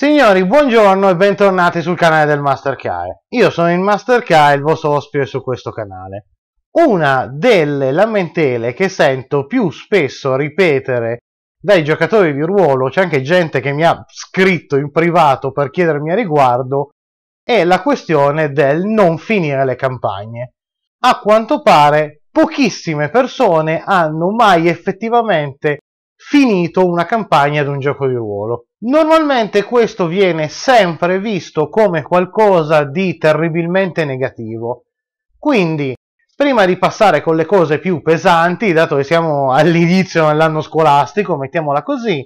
Signori, buongiorno e bentornati sul canale del Master Kai. Io sono il Master Kai, il vostro ospite su questo canale. Una delle lamentele che sento più spesso ripetere dai giocatori di ruolo, c'è anche gente che mi ha scritto in privato per chiedermi a riguardo, è la questione del non finire le campagne. A quanto pare, pochissime persone hanno mai effettivamente finito una campagna di un gioco di ruolo Normalmente questo viene sempre visto come qualcosa di terribilmente negativo. Quindi, prima di passare con le cose più pesanti, dato che siamo all'inizio dell'anno scolastico, mettiamola così,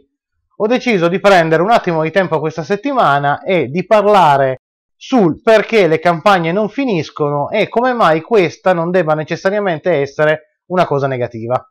ho deciso di prendere un attimo di tempo questa settimana e di parlare sul perché le campagne non finiscono e come mai questa non debba necessariamente essere una cosa negativa.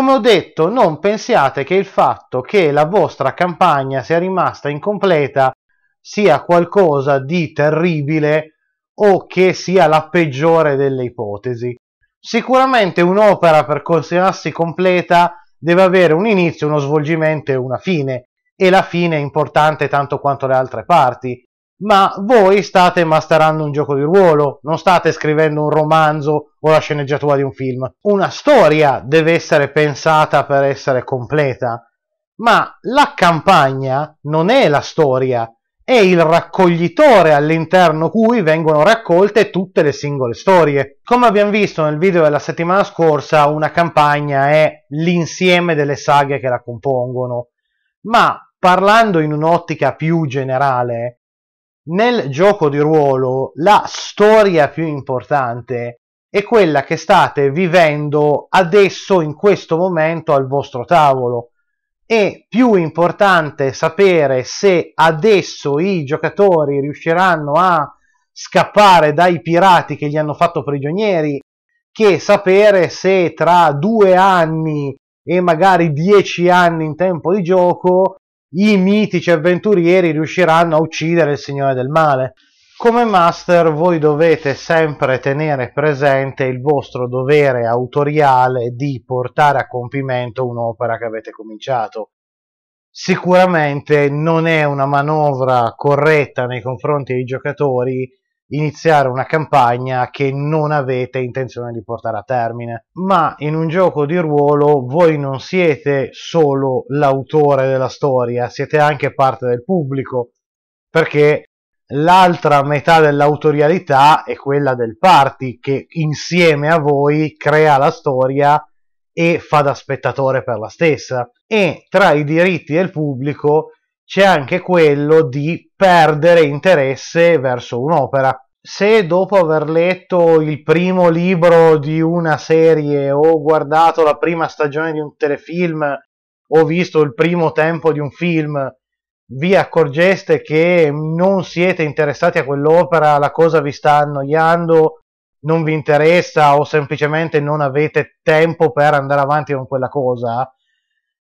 come ho detto, non pensiate che il fatto che la vostra campagna sia rimasta incompleta sia qualcosa di terribile o che sia la peggiore delle ipotesi. Sicuramente un'opera per considerarsi completa deve avere un inizio, uno svolgimento e una fine, e la fine è importante tanto quanto le altre parti ma voi state masterando un gioco di ruolo, non state scrivendo un romanzo o la sceneggiatura di un film. Una storia deve essere pensata per essere completa, ma la campagna non è la storia, è il raccoglitore all'interno cui vengono raccolte tutte le singole storie. Come abbiamo visto nel video della settimana scorsa, una campagna è l'insieme delle saghe che la compongono, ma parlando in un'ottica più generale, nel gioco di ruolo la storia più importante è quella che state vivendo adesso in questo momento al vostro tavolo. È più importante sapere se adesso i giocatori riusciranno a scappare dai pirati che li hanno fatto prigionieri che sapere se tra due anni e magari dieci anni in tempo di gioco i mitici avventurieri riusciranno a uccidere il signore del male. Come master voi dovete sempre tenere presente il vostro dovere autoriale di portare a compimento un'opera che avete cominciato. Sicuramente non è una manovra corretta nei confronti dei giocatori iniziare una campagna che non avete intenzione di portare a termine. Ma in un gioco di ruolo voi non siete solo l'autore della storia, siete anche parte del pubblico, perché l'altra metà dell'autorialità è quella del party che insieme a voi crea la storia e fa da spettatore per la stessa. E tra i diritti del pubblico c'è anche quello di perdere interesse verso un'opera. Se dopo aver letto il primo libro di una serie o guardato la prima stagione di un telefilm o visto il primo tempo di un film vi accorgeste che non siete interessati a quell'opera, la cosa vi sta annoiando, non vi interessa o semplicemente non avete tempo per andare avanti con quella cosa,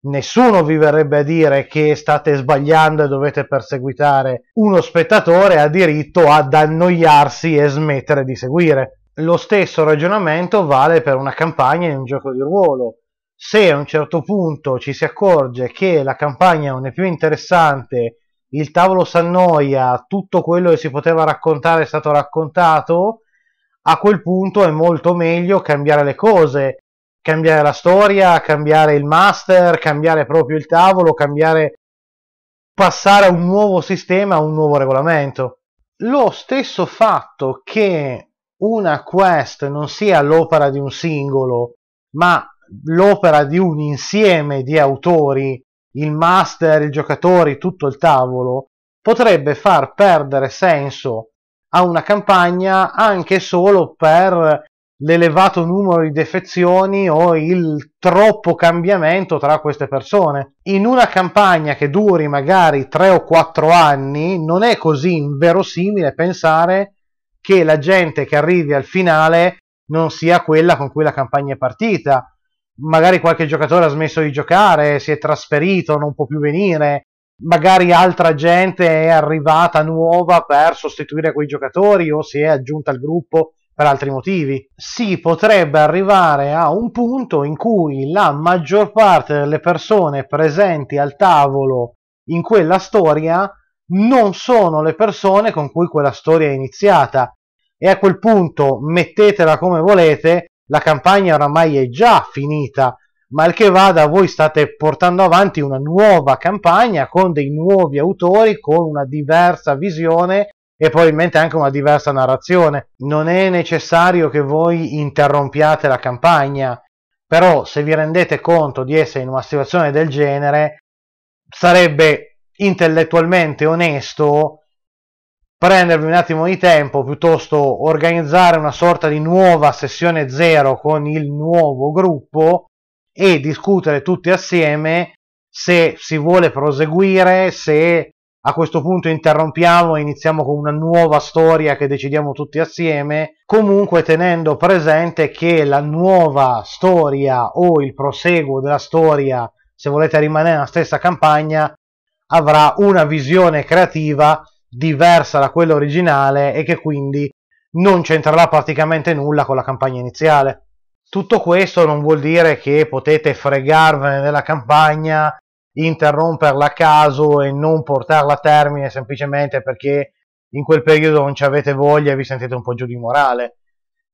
nessuno vi verrebbe a dire che state sbagliando e dovete perseguitare. Uno spettatore ha diritto ad annoiarsi e smettere di seguire. Lo stesso ragionamento vale per una campagna in un gioco di ruolo. Se a un certo punto ci si accorge che la campagna non è più interessante, il tavolo s'annoia, tutto quello che si poteva raccontare è stato raccontato, a quel punto è molto meglio cambiare le cose cambiare la storia, cambiare il master, cambiare proprio il tavolo, cambiare passare a un nuovo sistema, a un nuovo regolamento. Lo stesso fatto che una quest non sia l'opera di un singolo, ma l'opera di un insieme di autori, il master, i giocatori, tutto il tavolo, potrebbe far perdere senso a una campagna anche solo per l'elevato numero di defezioni o il troppo cambiamento tra queste persone. In una campagna che duri magari 3 o 4 anni non è così inverosimile pensare che la gente che arrivi al finale non sia quella con cui la campagna è partita. Magari qualche giocatore ha smesso di giocare, si è trasferito, non può più venire, magari altra gente è arrivata nuova per sostituire quei giocatori o si è aggiunta al gruppo per altri motivi. Si potrebbe arrivare a un punto in cui la maggior parte delle persone presenti al tavolo in quella storia non sono le persone con cui quella storia è iniziata e a quel punto mettetela come volete, la campagna oramai è già finita, ma il che vada voi state portando avanti una nuova campagna con dei nuovi autori, con una diversa visione e probabilmente anche una diversa narrazione. Non è necessario che voi interrompiate la campagna, però se vi rendete conto di essere in una situazione del genere, sarebbe intellettualmente onesto prendervi un attimo di tempo, piuttosto organizzare una sorta di nuova sessione zero con il nuovo gruppo e discutere tutti assieme se si vuole proseguire, se a questo punto interrompiamo e iniziamo con una nuova storia che decidiamo tutti assieme, comunque tenendo presente che la nuova storia o il proseguo della storia, se volete rimanere nella stessa campagna, avrà una visione creativa diversa da quella originale e che quindi non c'entrerà praticamente nulla con la campagna iniziale. Tutto questo non vuol dire che potete fregarvene della campagna interromperla a caso e non portarla a termine semplicemente perché in quel periodo non ci avete voglia e vi sentite un po' giù di morale.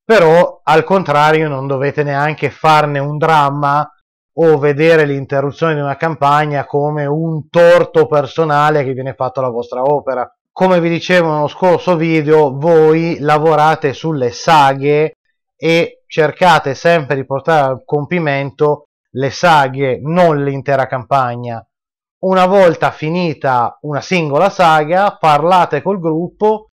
Però al contrario non dovete neanche farne un dramma o vedere l'interruzione di una campagna come un torto personale che viene fatto alla vostra opera. Come vi dicevo nello scorso video, voi lavorate sulle saghe e cercate sempre di portare a compimento le saghe, non l'intera campagna. Una volta finita una singola saga, parlate col gruppo,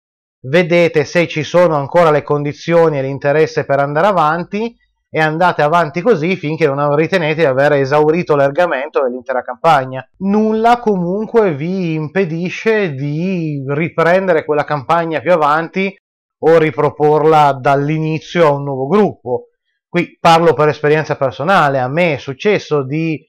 vedete se ci sono ancora le condizioni e l'interesse per andare avanti e andate avanti così finché non ritenete di aver esaurito l'ergamento dell'intera campagna. Nulla comunque vi impedisce di riprendere quella campagna più avanti o riproporla dall'inizio a un nuovo gruppo. Qui parlo per esperienza personale, a me è successo di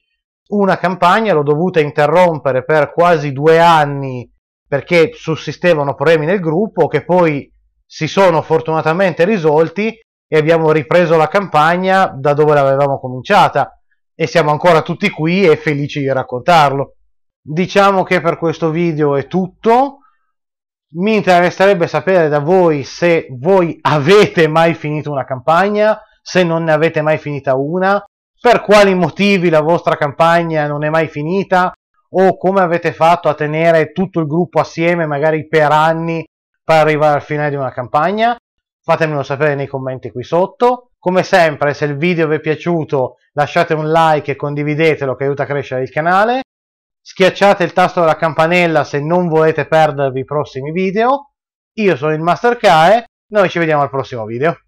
una campagna, l'ho dovuta interrompere per quasi due anni perché sussistevano problemi nel gruppo che poi si sono fortunatamente risolti e abbiamo ripreso la campagna da dove l'avevamo cominciata e siamo ancora tutti qui e felici di raccontarlo. Diciamo che per questo video è tutto. Mi interesserebbe sapere da voi se voi avete mai finito una campagna, se non ne avete mai finita una, per quali motivi la vostra campagna non è mai finita o come avete fatto a tenere tutto il gruppo assieme magari per anni per arrivare al finale di una campagna. Fatemelo sapere nei commenti qui sotto. Come sempre, se il video vi è piaciuto, lasciate un like e condividetelo che aiuta a crescere il canale. Schiacciate il tasto della campanella se non volete perdervi i prossimi video. Io sono il Master Kae, noi ci vediamo al prossimo video.